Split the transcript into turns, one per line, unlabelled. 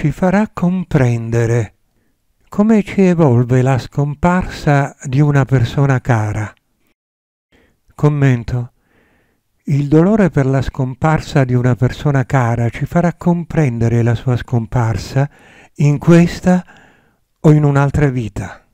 ci farà comprendere come ci evolve la scomparsa di una persona cara. Commento. Il dolore per la scomparsa di una persona cara ci farà comprendere la sua scomparsa in questa o in un'altra vita.